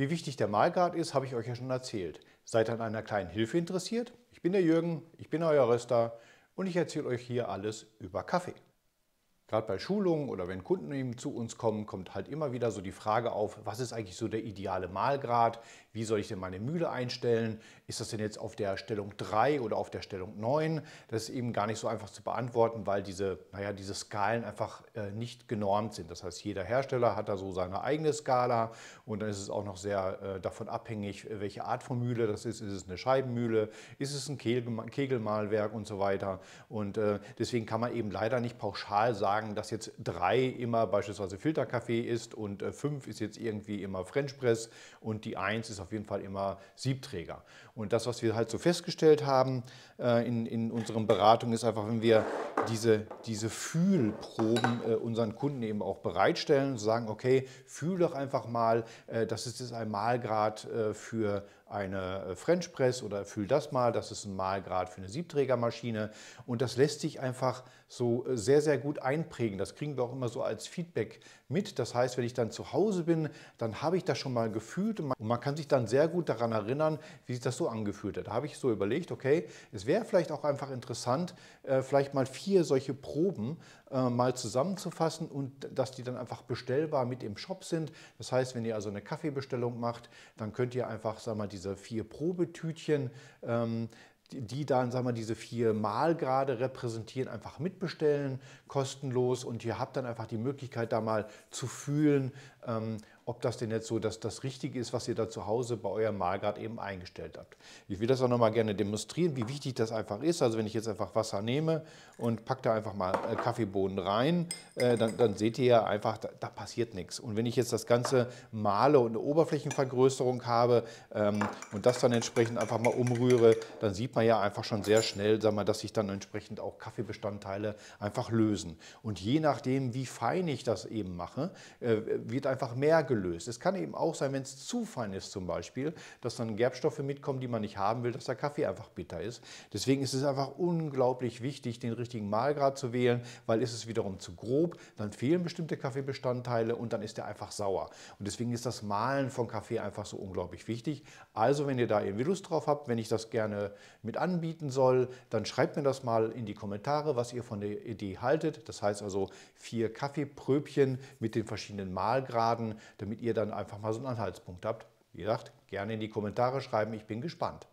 Wie wichtig der Mahlgrad ist, habe ich euch ja schon erzählt. Seid an einer kleinen Hilfe interessiert? Ich bin der Jürgen, ich bin euer Röster und ich erzähle euch hier alles über Kaffee. Gerade bei Schulungen oder wenn Kunden eben zu uns kommen, kommt halt immer wieder so die Frage auf, was ist eigentlich so der ideale Mahlgrad? Wie soll ich denn meine Mühle einstellen? Ist das denn jetzt auf der Stellung 3 oder auf der Stellung 9? Das ist eben gar nicht so einfach zu beantworten, weil diese, naja, diese Skalen einfach äh, nicht genormt sind. Das heißt, jeder Hersteller hat da so seine eigene Skala und dann ist es auch noch sehr äh, davon abhängig, welche Art von Mühle das ist. Ist es eine Scheibenmühle? Ist es ein Kegelmahlwerk und so weiter? Und äh, deswegen kann man eben leider nicht pauschal sagen, sagen, dass jetzt drei immer beispielsweise Filterkaffee ist und äh, fünf ist jetzt irgendwie immer French Press und die eins ist auf jeden Fall immer Siebträger. Und das, was wir halt so festgestellt haben äh, in, in unseren Beratungen, ist einfach, wenn wir diese, diese Fühlproben äh, unseren Kunden eben auch bereitstellen und sagen, okay, fühl doch einfach mal, das ist jetzt ein Malgrad für eine äh, French Press oder fühl das mal, das ist ein Mahlgrad für eine Siebträgermaschine und das lässt sich einfach so äh, sehr, sehr gut einprägen. Das kriegen wir auch immer so als Feedback mit. Das heißt, wenn ich dann zu Hause bin, dann habe ich das schon mal gefühlt und man kann sich dann sehr gut daran erinnern, wie sich das so angefühlt hat. Da habe ich so überlegt, okay, es wäre vielleicht auch einfach interessant, äh, vielleicht mal vier solche Proben äh, mal zusammenzufassen und dass die dann einfach bestellbar mit im Shop sind. Das heißt, wenn ihr also eine Kaffeebestellung macht, dann könnt ihr einfach, sagen mal, diese vier Probetütchen ähm, die dann, sagen wir, diese vier Malgrade repräsentieren, einfach mitbestellen, kostenlos. Und ihr habt dann einfach die Möglichkeit, da mal zu fühlen, ähm, ob das denn jetzt so dass das Richtige ist, was ihr da zu Hause bei eurem Mahlgrad eben eingestellt habt. Ich will das auch nochmal gerne demonstrieren, wie wichtig das einfach ist. Also wenn ich jetzt einfach Wasser nehme und packe da einfach mal äh, Kaffeebohnen rein, äh, dann, dann seht ihr ja einfach, da, da, passiert nichts. Und wenn ich jetzt das Ganze male und eine Oberflächenvergrößerung habe ähm, und das dann entsprechend einfach mal umrühre, dann sieht man ja einfach schon sehr schnell, sag mal, dass sich dann entsprechend auch Kaffeebestandteile einfach lösen. Und je nachdem, wie fein ich das eben mache, äh, wird einfach mehr gelöst gelöst. Es kann eben auch sein, wenn es zu fein ist zum Beispiel, dass dann Gerbstoffe mitkommen, die man nicht haben will, dass der Kaffee einfach bitter ist. Deswegen ist es einfach unglaublich wichtig, den richtigen Mahlgrad zu wählen, weil ist es wiederum zu grob, dann fehlen bestimmte Kaffeebestandteile und dann ist der einfach sauer. Und deswegen ist das Mahlen von Kaffee einfach so unglaublich wichtig. Also wenn ihr da irgendwie Lust drauf habt, wenn ich das gerne mit anbieten soll, dann schreibt mir das mal in die Kommentare, was ihr von der Idee haltet. Das heißt also vier Kaffeepröbchen mit den verschiedenen Mahlgraden, damit damit ihr dann einfach mal so einen Anhaltspunkt habt. Wie gesagt, gerne in die Kommentare schreiben, ich bin gespannt.